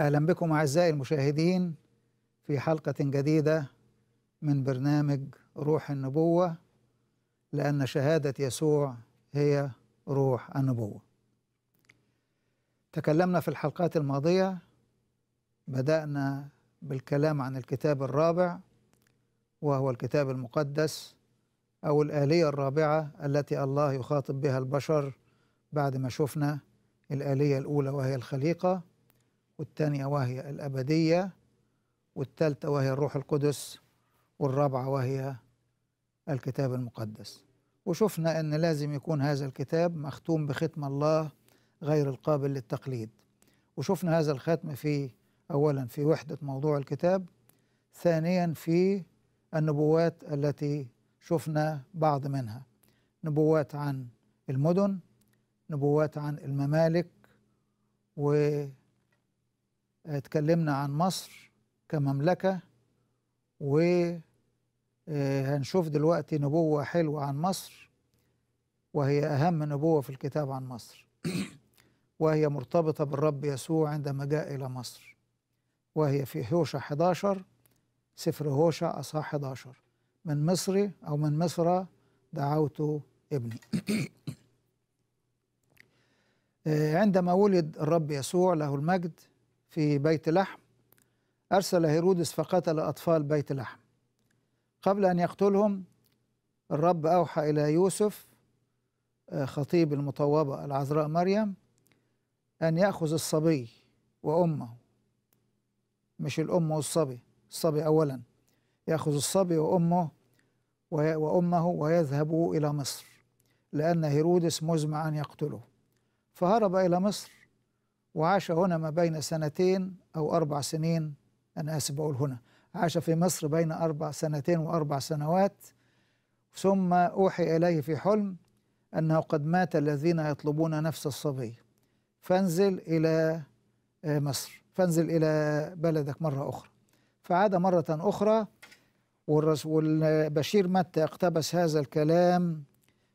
أهلا بكم أعزائي المشاهدين في حلقة جديدة من برنامج روح النبوة لأن شهادة يسوع هي روح النبوة. تكلمنا في الحلقات الماضية بدأنا بالكلام عن الكتاب الرابع وهو الكتاب المقدس أو الآلية الرابعة التي الله يخاطب بها البشر بعد ما شفنا الآلية الأولى وهي الخليقة والثانية وهي الأبدية والثالثة وهي الروح القدس والرابعة وهي الكتاب المقدس وشفنا أن لازم يكون هذا الكتاب مختوم بختم الله غير القابل للتقليد وشفنا هذا الختم في أولا في وحدة موضوع الكتاب ثانيا في النبوات التي شفنا بعض منها نبوات عن المدن نبوات عن الممالك و اتكلمنا عن مصر كمملكة وهنشوف آه، دلوقتي نبوة حلوة عن مصر وهي أهم نبوة في الكتاب عن مصر وهي مرتبطة بالرب يسوع عندما جاء إلى مصر وهي في هوشة 11 سفر هوشة أصحى 11 من مصري أو من مصر دعوت ابني آه، عندما ولد الرب يسوع له المجد في بيت لحم أرسل هيرودس فقتل أطفال بيت لحم قبل أن يقتلهم الرب أوحى إلى يوسف آه، خطيب المطوبة العذراء مريم أن يأخذ الصبي وأمه مش الأم والصبي الصبي أولا يأخذ الصبي وأمه وأمه ويذهبوا إلى مصر لأن هيرودس مزمع أن يقتله فهرب إلى مصر وعاش هنا ما بين سنتين أو أربع سنين أنا آسف بقول هنا عاش في مصر بين أربع سنتين وأربع سنوات ثم أوحي إليه في حلم أنه قد مات الذين يطلبون نفس الصبي فانزل إلى آه، مصر فانزل إلى بلدك مرة أخرى فعاد مرة أخرى والبشير متى اقتبس هذا الكلام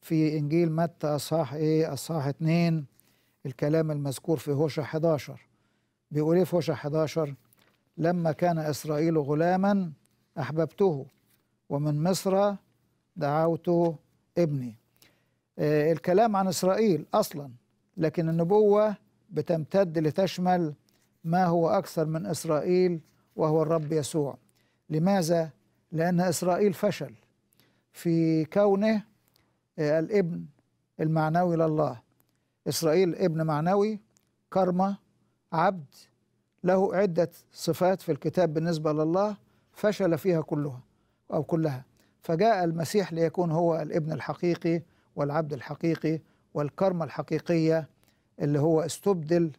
في إنجيل متى أصحاح إيه أصحاح اثنين الكلام المذكور في هوشع 11 بيقول ايه في هوشع 11 لما كان إسرائيل غلاما أحببته ومن مصر دعوت ابني آه، الكلام عن إسرائيل أصلا لكن النبوة بتمتد لتشمل ما هو أكثر من إسرائيل وهو الرب يسوع لماذا؟ لأن إسرائيل فشل في كونه آه، الابن المعنوي لله إسرائيل ابن معنوي كرمة عبد له عدة صفات في الكتاب بالنسبة لله فشل فيها كلها أو كلها فجاء المسيح ليكون هو الابن الحقيقي والعبد الحقيقي والكرمة الحقيقية اللي هو استبدل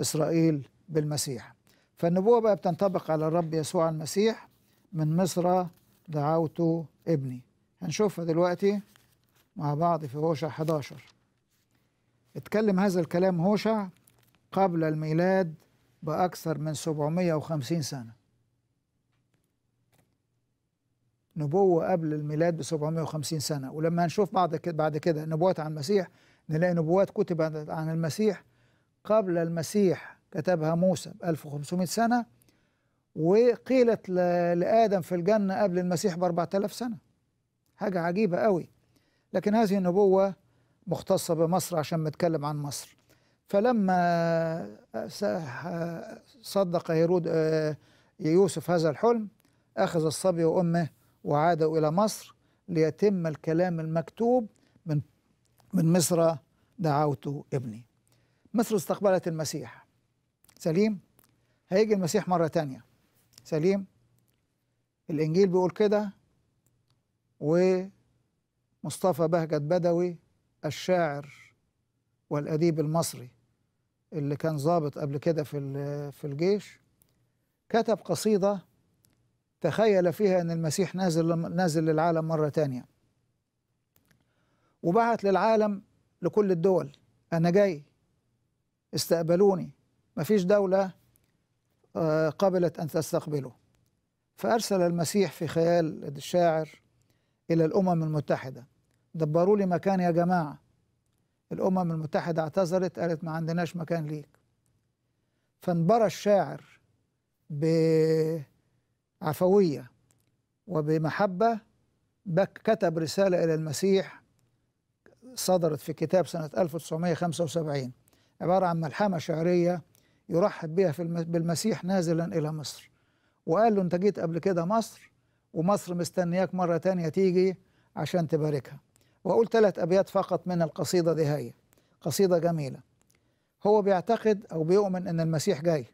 إسرائيل بالمسيح فالنبوة بقى بتنطبق على الرب يسوع المسيح من مصر دعوت ابني هنشوفها دلوقتي مع بعض في هوشع 11 اتكلم هذا الكلام هوشع قبل الميلاد بأكثر من 750 سنة نبوة قبل الميلاد ب 750 سنة ولما هنشوف بعد كده, بعد كده نبوات عن المسيح نلاقي نبوات كتبت عن المسيح قبل المسيح كتبها موسى ب 1500 سنة وقيلت لآدم في الجنة قبل المسيح ب 4000 سنة حاجة عجيبة قوي لكن هذه النبوة مختصة بمصر عشان بنتكلم عن مصر فلما صدق هيرود آه، يوسف هذا الحلم أخذ الصبي وأمه وعادوا إلى مصر ليتم الكلام المكتوب من من مصر دعوت ابني مصر استقبلت المسيح سليم هيجي المسيح مرة تانية سليم الإنجيل بيقول كده ومصطفى بهجت بدوي الشاعر والأديب المصري اللي كان ضابط قبل كده في في الجيش كتب قصيدة تخيل فيها أن المسيح نازل نازل للعالم مرة تانية وبعت للعالم لكل الدول أنا جاي استقبلوني مفيش دولة آه، قبلت أن تستقبله فأرسل المسيح في خيال الشاعر إلى الأمم المتحدة دبروا لي مكان يا جماعة الأمم المتحدة اعتذرت قالت ما عندناش مكان ليك فانبرى الشاعر بعفوية وبمحبة بك كتب رسالة إلى المسيح صدرت في كتاب سنة 1975 عبارة عن ملحمة شعرية يرحب بها بالمسيح نازلا إلى مصر وقال له أنت جيت قبل كده مصر ومصر مستنياك مرة تانية تيجي عشان تباركها وأقول ثلاث أبيات فقط من القصيدة دي هاي قصيدة جميلة هو بيعتقد أو بيؤمن أن المسيح جاي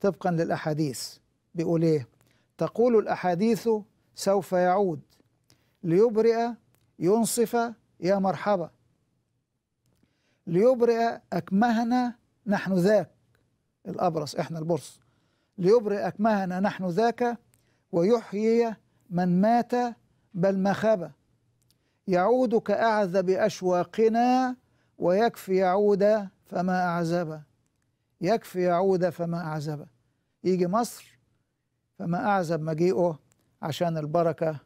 طبقا للأحاديث بيقول إيه تقول الأحاديث سوف يعود ليبرئ ينصف يا مرحبا ليبرئ أكمهنا نحن ذاك الأبرص إحنا البرص ليبرئ أكمهنا نحن ذاك ويحيي من مات بل ما يعود كأعذب أشواقنا ويكفي يعود فما أعذبه يكفي يعود فما أعذبه يجي مصر فما أعزب مجيئه عشان البركة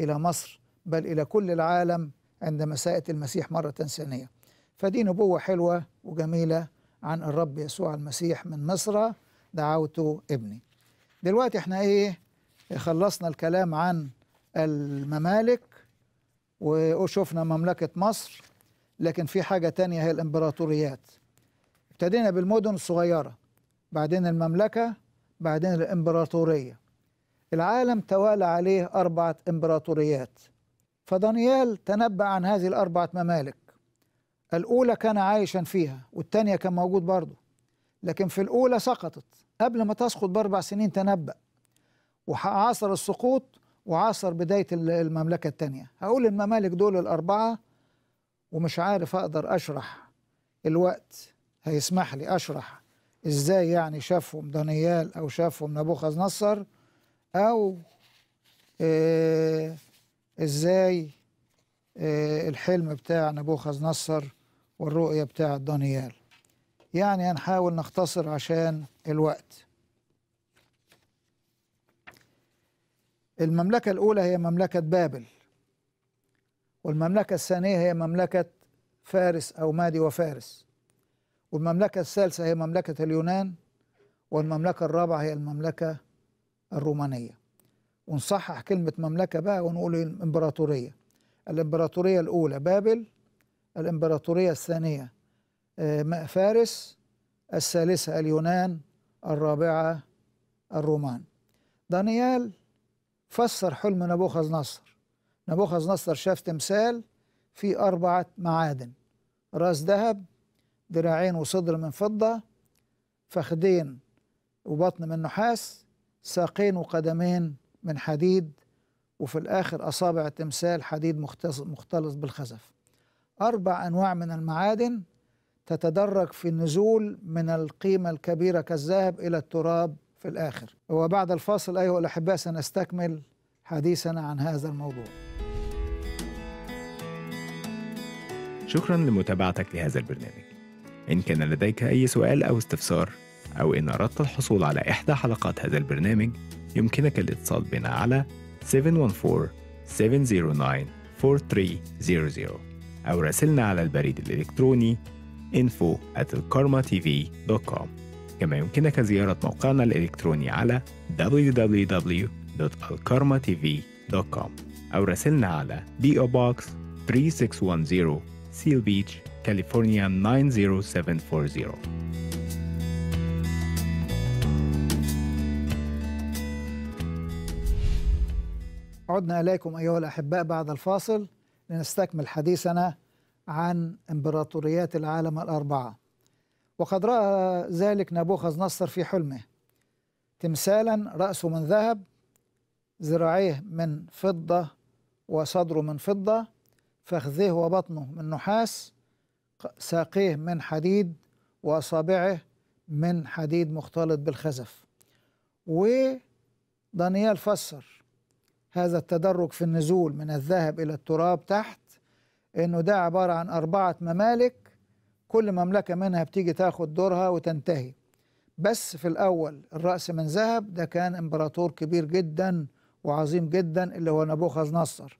إلى مصر بل إلى كل العالم عند مساءة المسيح مرة ثانية فدي نبوة حلوة وجميلة عن الرب يسوع المسيح من مصر دعوته ابني دلوقتي احنا ايه خلصنا الكلام عن الممالك وشفنا مملكة مصر لكن في حاجة تانية هي الإمبراطوريات ابتدينا بالمدن الصغيرة بعدين المملكة بعدين الإمبراطورية العالم توالى عليه أربعة إمبراطوريات فدانيال تنبأ عن هذه الأربعة ممالك الأولى كان عايشا فيها والتانية كان موجود برضه لكن في الأولى سقطت قبل ما تسقط بأربع سنين تنبأ وعاصر السقوط وعاصر بداية المملكة الثانية هقول الممالك دول الأربعة ومش عارف أقدر أشرح الوقت هيسمح لي أشرح إزاي يعني شافهم دانيال أو شافهم نبوخذ نصر أو آه إزاي آه، الحلم بتاع نبوخذ نصر والرؤية بتاع دانيال يعني هنحاول نختصر عشان الوقت المملكة الأولى هي مملكة بابل والمملكة الثانية هي مملكة فارس أو مادي وفارس والمملكة الثالثة هي مملكة اليونان والمملكة الرابعة هي المملكة الرومانية ونصحح كلمة مملكة بقى ونقول الإمبراطورية الإمبراطورية الأولى بابل الإمبراطورية الثانية آه، فارس الثالثة اليونان الرابعة الرومان دانيال فسر حلم نبوخذ نصر نبوخذ نصر شاف تمثال في أربعة معادن راس ذهب دراعين وصدر من فضة فخدين وبطن من نحاس ساقين وقدمين من حديد وفي الآخر أصابع التمثال حديد مختلط بالخزف أربع أنواع من المعادن تتدرج في النزول من القيمة الكبيرة كالذهب إلى التراب في الآخر وبعد الفاصل أيها الأحباء سنستكمل حديثنا عن هذا الموضوع شكرا لمتابعتك لهذا البرنامج إن كان لديك أي سؤال أو استفسار أو إن أردت الحصول على إحدى حلقات هذا البرنامج يمكنك الاتصال بنا على 714-709-4300 أو راسلنا على البريد الإلكتروني info at karmatv.com كما يمكنك زيارة موقعنا الإلكتروني على www.alkarmatv.com أو راسلنا على PO Box 3610 Seal Beach كاليفورنيا 90740 عدنا إليكم أيها الأحباء بعد الفاصل لنستكمل حديثنا عن إمبراطوريات العالم الأربعة وقد رأى ذلك نبوخذ نصر في حلمه تمثالا رأسه من ذهب ذراعيه من فضة وصدره من فضة فخذه وبطنه من نحاس ساقيه من حديد وأصابعه من حديد مختلط بالخزف ودانيال فسر هذا التدرج في النزول من الذهب إلى التراب تحت أنه ده عبارة عن أربعة ممالك كل مملكة منها بتيجي تاخد دورها وتنتهي بس في الأول الرأس من ذهب ده كان إمبراطور كبير جدا وعظيم جدا اللي هو نبوخذ نصر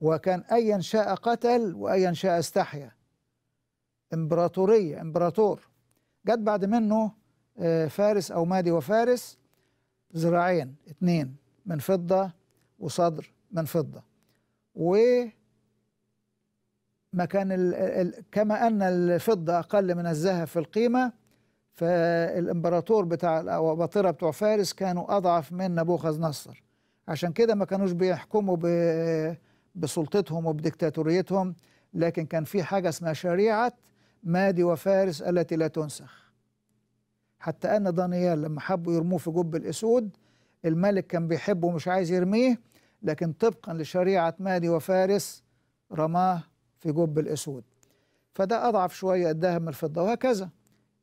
وكان أيا شاء قتل وأيا شاء استحيا إمبراطورية إمبراطور جت بعد منه آه، فارس أو مادي وفارس زراعين اتنين من فضة وصدر من فضة و مكان الـ الـ كما أن الفضة أقل من الذهب في القيمة فالإمبراطور بتاع الأباطرة بتوع فارس كانوا أضعف من نبوخذ نصر عشان كده ما كانوش بيحكموا بسلطتهم وبديكتاتوريتهم لكن كان في حاجة اسمها شريعة مادي وفارس التي لا تنسخ حتى أن دانيال لما حبوا يرموه في جب الأسود الملك كان بيحبه ومش عايز يرميه لكن طبقا لشريعة مادي وفارس رماه في جب الاسود فده اضعف شويه الذهب من الفضه وهكذا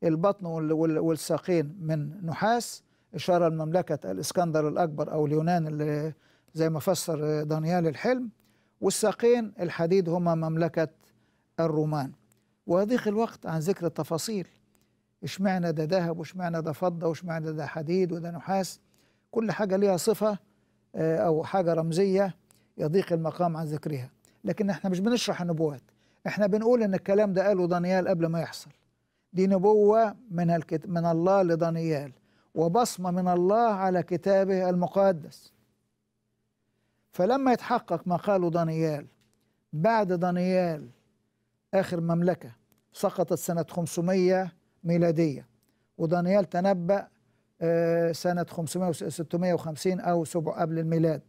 البطن والساقين من نحاس اشاره لمملكه الاسكندر الاكبر او اليونان اللي زي ما فسر دانيال الحلم والساقين الحديد هما مملكه الرومان وضيق الوقت عن ذكر التفاصيل اشمعنى ده ذهب واشمعنى ده فضه واشمعنى ده حديد وده نحاس كل حاجه ليها صفه آه، او حاجه رمزيه يضيق المقام عن ذكرها لكن احنا مش بنشرح النبوات احنا بنقول ان الكلام ده قاله دانيال قبل ما يحصل دي نبوة من, الكت... من الله لدانيال وبصمة من الله على كتابه المقدس فلما يتحقق ما قاله دانيال بعد دانيال آخر مملكة سقطت سنة 500 ميلادية ودانيال تنبأ آه، سنة 500 650 أو قبل الميلاد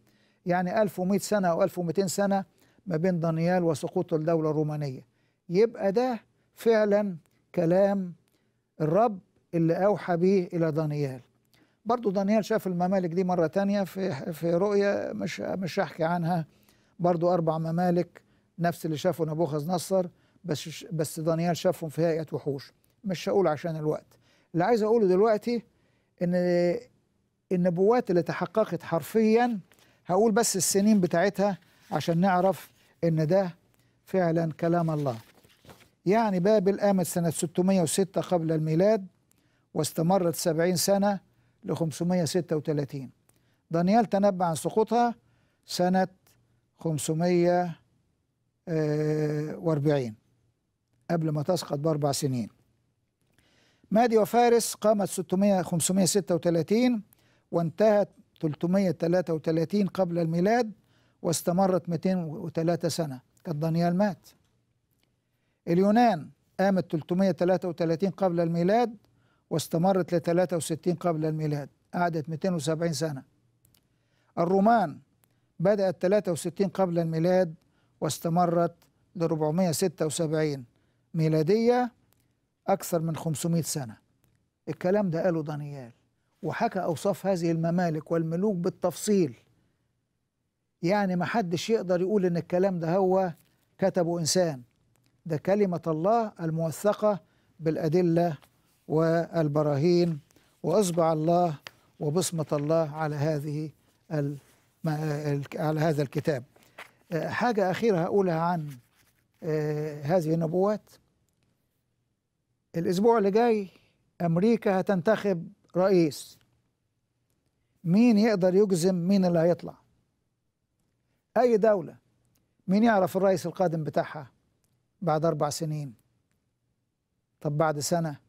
يعني 1100 سنة أو 1200 سنة ما بين دانيال وسقوط الدولة الرومانية يبقى ده فعلا كلام الرب اللي أوحى به إلى دانيال برضو دانيال شاف الممالك دي مرة تانية في, في رؤية مش, مش هحكي عنها برضو أربع ممالك نفس اللي شافه نبوخذ نصر بس, بس دانيال شافهم في هيئة وحوش مش هقول عشان الوقت اللي عايز أقوله دلوقتي إن النبوات اللي تحققت حرفيا هقول بس السنين بتاعتها عشان نعرف ان ده فعلا كلام الله يعني بابل قامت سنة 606 قبل الميلاد واستمرت 70 سنة ل 536 دانيال تنبأ عن سقوطها سنة 540 قبل ما تسقط بأربع سنين مادي وفارس قامت 600 536 وانتهت 333 قبل الميلاد واستمرت 203 سنة كان دانيال مات اليونان قامت 333 قبل الميلاد واستمرت ل 63 قبل الميلاد قعدت 270 سنة الرومان بدأت 63 قبل الميلاد واستمرت ل 476 ميلادية أكثر من 500 سنة الكلام ده قاله دانيال وحكى أوصاف هذه الممالك والملوك بالتفصيل يعني ما حدش يقدر يقول ان الكلام ده هو كتبه انسان ده كلمه الله الموثقه بالادله والبراهين واصبع الله وبصمه الله على هذه على هذا الكتاب حاجه اخيره هقولها عن هذه النبوات الاسبوع اللي جاي امريكا هتنتخب رئيس مين يقدر يجزم مين اللي هيطلع أي دولة مين يعرف الرئيس القادم بتاعها بعد أربع سنين طب بعد سنة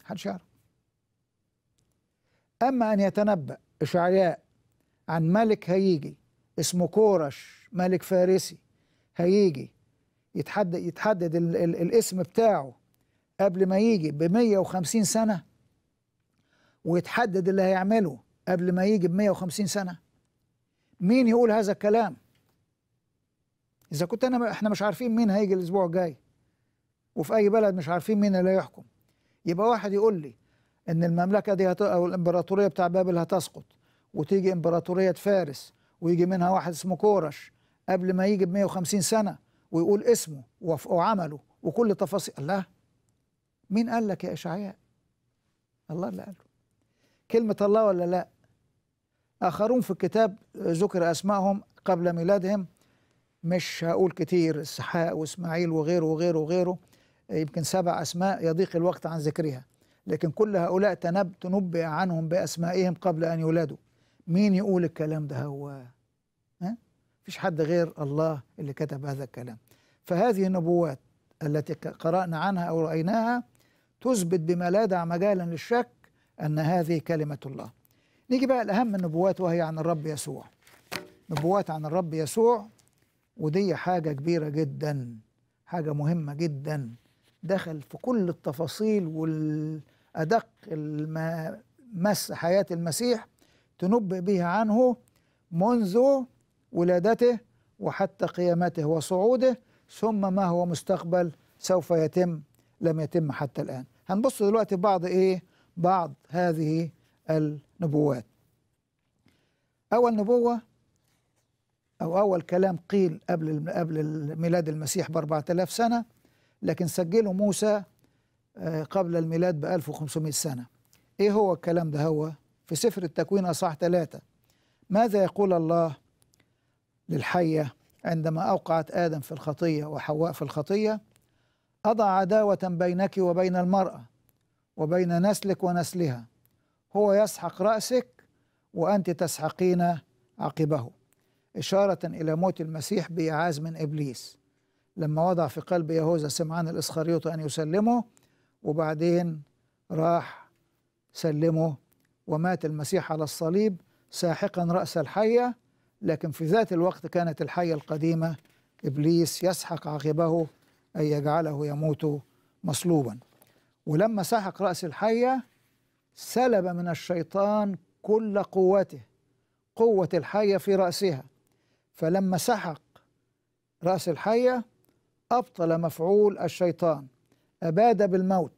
محدش يعرف أما أن يتنبأ إشعياء عن ملك هيجي اسمه كورش ملك فارسي هيجي يتحدد, يتحدد الـ الـ الاسم بتاعه قبل ما يجي ب 150 سنة ويتحدد اللي هيعمله قبل ما يجي ب 150 سنة مين يقول هذا الكلام اذا كنت انا احنا مش عارفين مين هيجي الاسبوع الجاي وفي اي بلد مش عارفين مين اللي هيحكم يبقى واحد يقول لي ان المملكه دي هت... او الامبراطوريه بتاع بابل هتسقط وتيجي امبراطوريه فارس ويجي منها واحد اسمه كورش قبل ما يجي ب 150 سنه ويقول اسمه وف... وعمله وكل تفاصيل الله مين قال لك يا اشعياء الله اللي قاله كلمه الله ولا لا آخرون في الكتاب ذكر أسمائهم قبل ميلادهم مش هقول كتير إسحاق وإسماعيل وغيره وغيره وغيره يمكن سبع أسماء يضيق الوقت عن ذكرها لكن كل هؤلاء تنب تنبئ عنهم بأسمائهم قبل أن يولدوا مين يقول الكلام ده هو ها؟ فيش حد غير الله اللي كتب هذا الكلام فهذه النبوات التي قرأنا عنها أو رأيناها تثبت بما لا دع مجالا للشك أن هذه كلمة الله نيجي بقى لأهم النبوات وهي عن الرب يسوع نبوات عن الرب يسوع ودي حاجة كبيرة جدا حاجة مهمة جدا دخل في كل التفاصيل والأدق مس حياة المسيح تنبئ بها عنه منذ ولادته وحتى قيامته وصعوده ثم ما هو مستقبل سوف يتم لم يتم حتى الآن هنبص دلوقتي بعض إيه بعض هذه النبوات أول نبوة أو أول كلام قيل قبل قبل ميلاد المسيح ب 4000 سنة لكن سجله موسى آه، قبل الميلاد ب 1500 سنة إيه هو الكلام ده هو في سفر التكوين أصح ثلاثة ماذا يقول الله للحية عندما أوقعت آدم في الخطية وحواء في الخطية أضع عداوة بينك وبين المرأة وبين نسلك ونسلها هو يسحق رأسك وأنت تسحقين عقبه إشارة إلى موت المسيح بإعاز من إبليس لما وضع في قلب يهوذا سمعان الإسخريوطي أن يسلمه وبعدين راح سلمه ومات المسيح على الصليب ساحقا رأس الحية لكن في ذات الوقت كانت الحية القديمة إبليس يسحق عقبه أي يجعله يموت مصلوبا ولما سحق رأس الحية سلب من الشيطان كل قوته قوة الحية في رأسها فلما سحق رأس الحية أبطل مفعول الشيطان أباد بالموت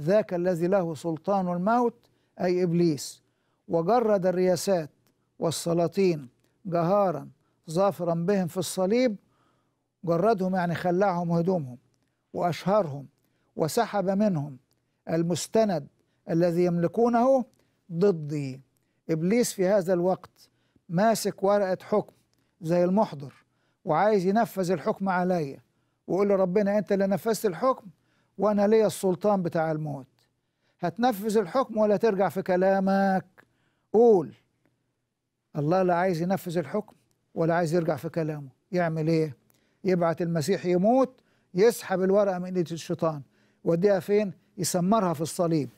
ذاك الذي له سلطان الموت أي إبليس وجرد الرياسات والسلاطين جهارا ظافرا بهم في الصليب جردهم يعني خلعهم هدومهم وأشهرهم وسحب منهم المستند الذي يملكونه ضدي إبليس في هذا الوقت ماسك ورقة حكم زي المحضر وعايز ينفذ الحكم عليا ويقول ربنا أنت اللي نفذت الحكم وأنا ليا السلطان بتاع الموت هتنفذ الحكم ولا ترجع في كلامك قول الله لا عايز ينفذ الحكم ولا عايز يرجع في كلامه يعمل ايه يبعت المسيح يموت يسحب الورقه من ايد الشيطان وديها فين يسمرها في الصليب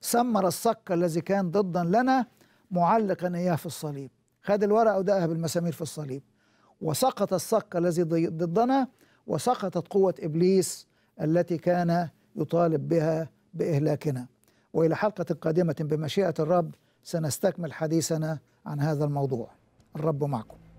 سمر الصك الذي كان ضدا لنا معلقا إياه في الصليب خد الورقة ودقها بالمسامير في الصليب وسقط الصك الذي ضدنا وسقطت قوة إبليس التي كان يطالب بها بإهلاكنا وإلى حلقة قادمة بمشيئة الرب سنستكمل حديثنا عن هذا الموضوع الرب معكم